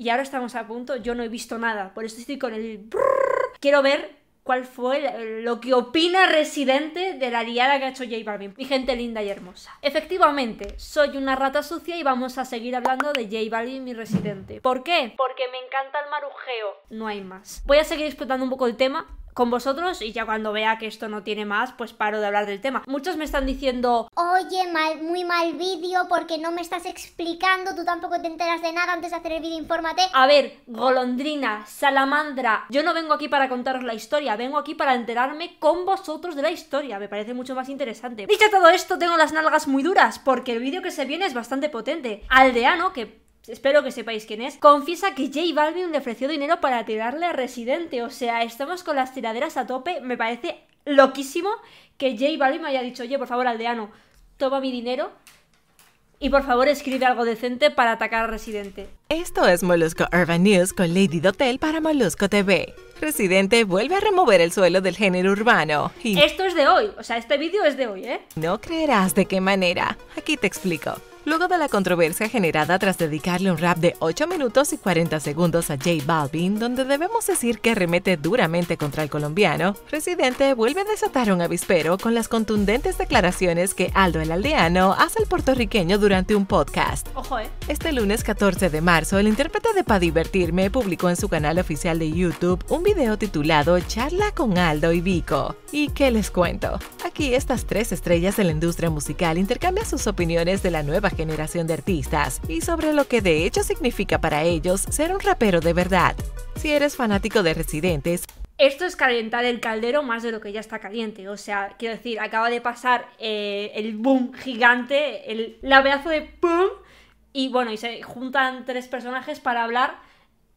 y ahora estamos a punto, yo no he visto nada, por eso estoy con el... Quiero ver cuál fue lo que opina Residente de la liada que ha hecho J Balvin. Mi gente linda y hermosa. Efectivamente, soy una rata sucia y vamos a seguir hablando de J Balvin mi Residente. ¿Por qué? Porque me encanta el marujeo. No hay más. Voy a seguir explotando un poco el tema con vosotros y ya cuando vea que esto no tiene más, pues paro de hablar del tema. Muchos me están diciendo, oye, mal, muy mal vídeo porque no me estás explicando, tú tampoco te enteras de nada antes de hacer el vídeo, infórmate. A ver, golondrina, salamandra, yo no vengo aquí para contaros la historia, vengo aquí para enterarme con vosotros de la historia, me parece mucho más interesante. Dicho todo esto, tengo las nalgas muy duras porque el vídeo que se viene es bastante potente. Aldeano, que espero que sepáis quién es, confiesa que Jay Balvin le ofreció dinero para tirarle a Residente. O sea, estamos con las tiraderas a tope. Me parece loquísimo que Jay Balvin me haya dicho, oye, por favor, aldeano, toma mi dinero. Y por favor escribe algo decente para atacar a Residente. Esto es Molusco Urban News con Lady Dotel para Molusco TV. Residente vuelve a remover el suelo del género urbano. Esto es de hoy, o sea, este vídeo es de hoy, ¿eh? No creerás de qué manera. Aquí te explico. Luego de la controversia generada tras dedicarle un rap de 8 minutos y 40 segundos a J Balvin, donde debemos decir que remete duramente contra el colombiano, Residente vuelve a desatar un avispero con las contundentes declaraciones que Aldo el Aldeano hace al puertorriqueño durante un podcast. ¿eh? Este lunes 14 de marzo, el intérprete de Pa' Divertirme publicó en su canal oficial de YouTube un video titulado Charla con Aldo y Vico. ¿Y qué les cuento? Aquí estas tres estrellas de la industria musical intercambian sus opiniones de la nueva generación de artistas y sobre lo que de hecho significa para ellos ser un rapero de verdad. Si eres fanático de Residentes, esto es calentar el caldero más de lo que ya está caliente. O sea, quiero decir, acaba de pasar eh, el boom gigante, el laveazo de boom, y bueno, y se juntan tres personajes para hablar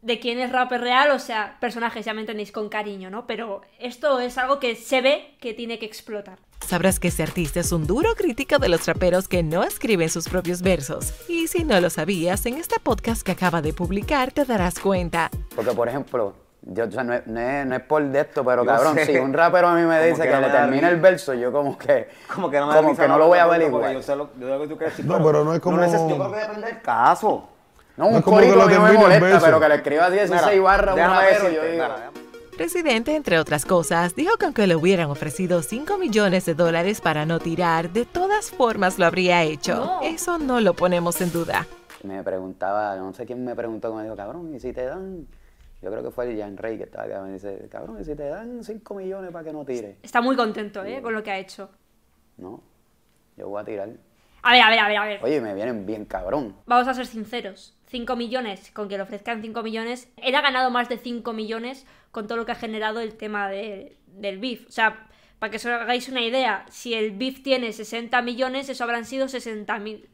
de quién es rapper real, o sea, personajes, ya me entendéis, con cariño, ¿no? Pero esto es algo que se ve que tiene que explotar. Sabrás que ese artista es un duro crítico de los raperos que no escriben sus propios versos. Y si no lo sabías, en este podcast que acaba de publicar te darás cuenta. Porque, por ejemplo, yo, o sea, no, es, no, es, por de esto, pero cabrón, si un rapero a mí me dice que, le termina el verso, yo como que. Como que no me como que lo voy a ver Yo yo sé lo que tú quieres No, pero, no es como. Yo creo que voy a caso. No, un no código que me molesta, pero que le escriba 16 barras una vez y yo digo... Presidente, entre otras cosas, dijo que aunque le hubieran ofrecido 5 millones de dólares para no tirar, de todas formas lo habría hecho. Eso no lo ponemos en duda. Me preguntaba, no sé quién me preguntó, me dijo, cabrón, ¿y si te dan? Yo creo que fue el Jan Rey que estaba acá, me dice, cabrón, ¿y si te dan 5 millones para que no tire. Está muy contento, ¿eh? Con lo que ha hecho. No, yo voy a tirar. A ver, a ver, a ver, a ver. Oye, me vienen bien cabrón. Vamos a ser sinceros. 5 millones, con que le ofrezcan 5 millones, él ha ganado más de 5 millones con todo lo que ha generado el tema de, del BIF. O sea, para que os hagáis una idea, si el BIF tiene 60 millones, eso habrán sido mil...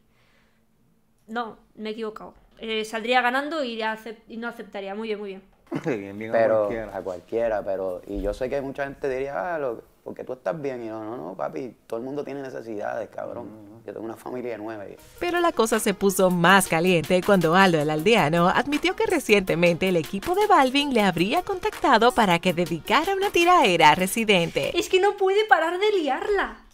No, me he equivocado. Eh, saldría ganando y, y, no aceptaría. Muy bien, muy bien. pero a cualquiera. pero. Y yo sé que mucha gente diría, ah, lo, porque tú estás bien. Y yo, no, no, papi, todo el mundo tiene necesidades, cabrón. Yo tengo una familia de nueve. Pero la cosa se puso más caliente cuando Aldo el aldeano admitió que recientemente el equipo de Balvin le habría contactado para que dedicara una tiraera a Residente. Es que no puede parar de liarla.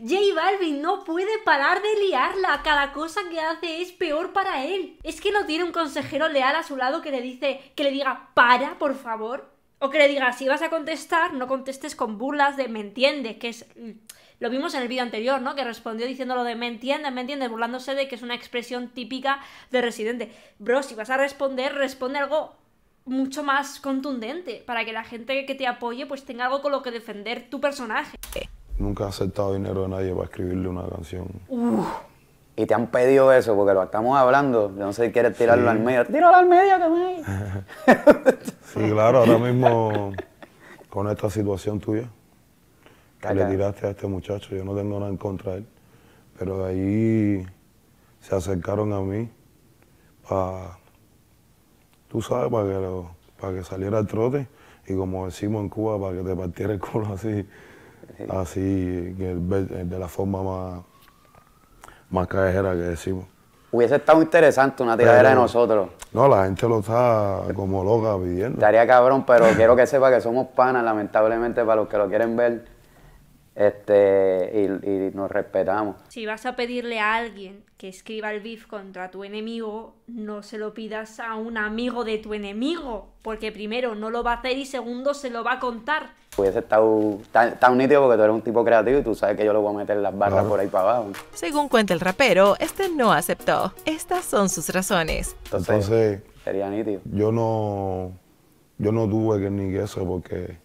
J Balvin no puede parar de liarla. Cada cosa que hace es peor para él. Es que no tiene un consejero leal a su lado que le dice, que le diga, para, por favor. O que le digas, si vas a contestar, no contestes con burlas de me entiendes, que es. Lo vimos en el vídeo anterior, ¿no? Que respondió diciendo lo de me entiendes, me entiendes, burlándose de que es una expresión típica de residente. Bro, si vas a responder, responde algo mucho más contundente para que la gente que te apoye pues tenga algo con lo que defender tu personaje. Nunca has aceptado dinero de nadie para escribirle una canción. Uf. Y te han pedido eso porque lo estamos hablando. Yo no sé si quieres tirarlo al medio. Tíralo al medio me... Y claro, ahora mismo con esta situación tuya le tiraste a este muchacho, yo no tengo nada en contra de él, pero de ahí se acercaron a mí para, tú sabes, para que, saliera el trote y como decimos en Cuba, para que te partiera el culo así, así, de la forma más, más callejera que decimos. Hubiese estado interesante una tiradera de nosotros. No, la gente lo está como loca pidiendo. Estaría cabrón, pero quiero que sepa que somos panas, lamentablemente, para los que lo quieren ver este, y, nos respetamos. Si vas a pedirle a alguien que escriba el beef contra tu enemigo, no se lo pidas a un amigo de tu enemigo, porque primero no lo va a hacer y segundo se lo va a contar. Pues estado tan, nítido porque tú eres un tipo creativo y tú sabes que yo lo voy a meter en las barras por ahí para abajo. Según cuenta el rapero, este no aceptó. Estas son sus razones. Entonces, sería nítido. Yo no, yo no tuve que ni que eso porque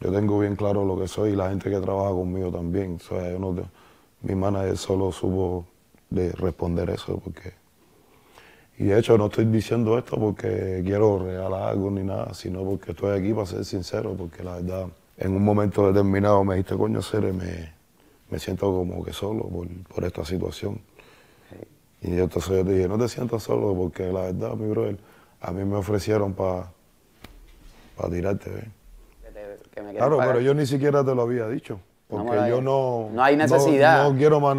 yo tengo bien claro lo que soy y la gente que trabaja conmigo también. O sea, mi manager solo supo de responder eso porque... Y de hecho no estoy diciendo esto porque quiero regalar algo ni nada, sino porque estoy aquí para ser sincero, porque la verdad, en un momento determinado me dijiste, coño, y me, siento como que solo por, esta situación. Y entonces yo te dije, no te sientas solo, porque la verdad, mi brother, a mí me ofrecieron para tirarte, Claro, pero yo ni siquiera te lo había dicho. Porque yo no... No hay necesidad. No, quiero no,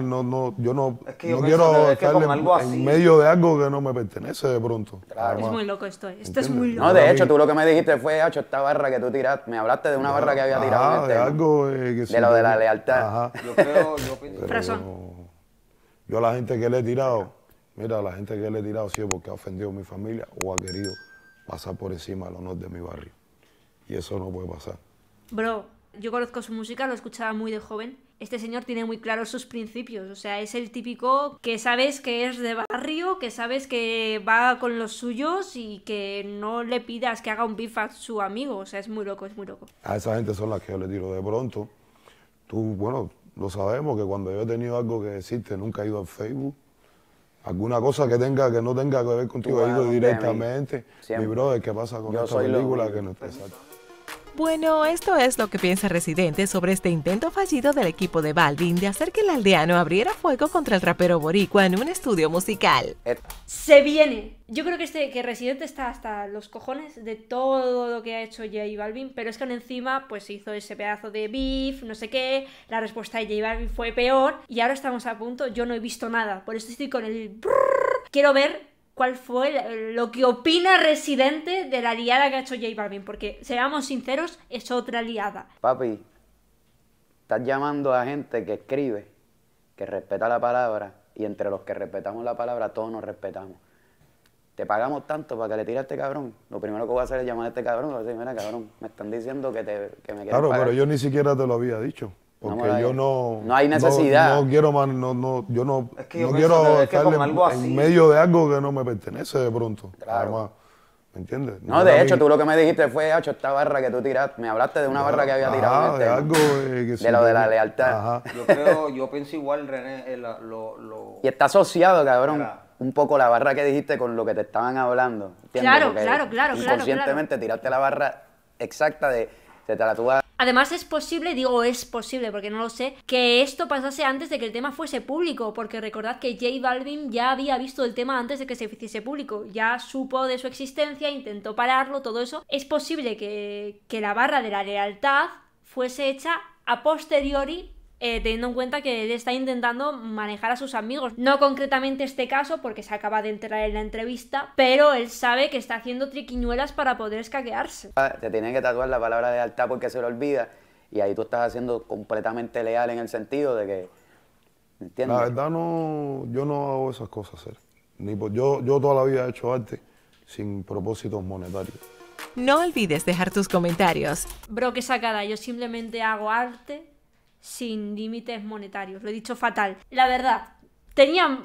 yo no, no quiero estar en, medio de algo que no me pertenece de pronto. Claro. Es muy loco esto, esto es muy loco. No, de hecho, tú lo que me dijiste fue, hecho esta barra que tú tiraste, me hablaste de una barra que había tirado en este, de algo eh, que De lo de la lealtad. Ajá. Yo creo, yo Yo a la gente que le he tirado, mira, a la gente que le he tirado si es porque ha ofendido a mi familia o ha querido pasar por encima del honor de mi barrio. Y eso no puede pasar. Bro, yo conozco su música, lo escuchaba muy de joven. Este señor tiene muy claros sus principios, o sea, es el típico que sabes que es de barrio, que sabes que va con los suyos y que no le pidas que haga un beef a su amigo, o sea, es muy loco, es muy loco. A esa gente son las que yo le tiro de pronto. Tú, bueno, lo sabemos que cuando yo he tenido algo que decirte, nunca he ido a Facebook. Alguna cosa que tenga que no tenga que ver contigo, he ido directamente. Mi brother, ¿qué pasa con esta película? Que no, exacto. Bueno, esto es lo que piensa Residente sobre este intento fallido del equipo de Balvin de hacer que el aldeano abriera fuego contra el rapero boricua en un estudio musical. Er, Se viene. Yo creo que este que Residente está hasta los cojones de todo lo que ha hecho J Balvin, pero es que encima pues hizo ese pedazo de beef, no sé qué, la respuesta de J Balvin fue peor y ahora estamos a punto, yo no he visto nada, por eso estoy con el quiero ver cuál fue lo que opina Residente de la liada que ha hecho J Balvin, porque seamos sinceros, es otra liada. Papi, estás llamando a gente que escribe, que respeta la palabra, y entre los que respetamos la palabra, todos nos respetamos. Te pagamos tanto para que le tire a este cabrón. Lo primero que voy a hacer es llamar a este cabrón y decir, mira cabrón, me están diciendo que, te, que me quieres Claro, pero yo ni siquiera te lo había dicho. Porque yo no. No hay necesidad. No, quiero no, no, yo no, no quiero estar en, medio de algo que no me pertenece de pronto. Claro. ¿Me entiendes? No, de hecho, tú lo que me dijiste fue, hecho esta barra que tú tiraste, me hablaste de una barra que había tirado. este, de algo que eh, que De lo de la lealtad. Ajá. Yo creo, yo pienso igual, René, eh, lo, lo, Y está asociado, cabrón. un poco la barra que dijiste con lo que te estaban hablando. Claro, claro, claro, claro. Inconscientemente tiraste la barra exacta de Además es posible, digo es posible porque no lo sé, que esto pasase antes de que el tema fuese público, porque recordad que J Balvin ya había visto el tema antes de que se hiciese público, ya supo de su existencia, intentó pararlo, todo eso. Es posible que, que la barra de la lealtad fuese hecha a posteriori eh, teniendo en cuenta que él está intentando manejar a sus amigos. No concretamente este caso, porque se acaba de enterar en la entrevista, pero él sabe que está haciendo triquiñuelas para poder escaquearse. Ah, te tienen que tatuar la palabra alta porque se lo olvida, y ahí tú estás haciendo completamente leal en el sentido de que. ¿Entiendes? La verdad, no, yo no hago esas cosas, ser. Ni yo, yo toda la vida he hecho arte sin propósitos monetarios. No olvides dejar tus comentarios. Bro, qué sacada, yo simplemente hago arte sin límites monetarios. Lo he dicho fatal. La verdad, tenía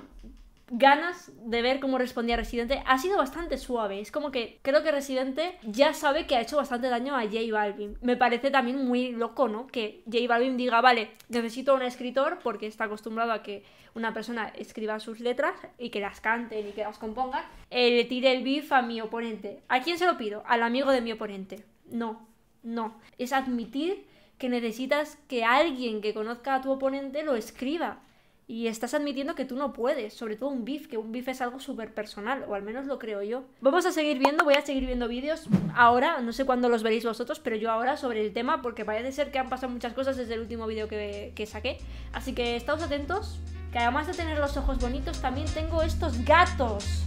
ganas de ver cómo respondía Residente. Ha sido bastante suave. Es como que creo que Residente ya sabe que ha hecho bastante daño a J Balvin. Me parece también muy loco, ¿no? Que J Balvin diga, vale, necesito un escritor porque está acostumbrado a que una persona escriba sus letras y que las canten y que las componga eh, le tire el bif a mi oponente. ¿A quién se lo pido? Al amigo de mi oponente. No, no. Es admitir que necesitas que alguien que conozca a tu oponente lo escriba. Y estás admitiendo que tú no puedes, sobre todo un beef, que un beef es algo súper personal, o al menos lo creo yo. Vamos a seguir viendo, voy a seguir viendo vídeos ahora, no sé cuándo los veréis vosotros, pero yo ahora sobre el tema, porque parece ser que han pasado muchas cosas desde el último vídeo que, que saqué. Así que estáos atentos, que además de tener los ojos bonitos, también tengo estos gatos.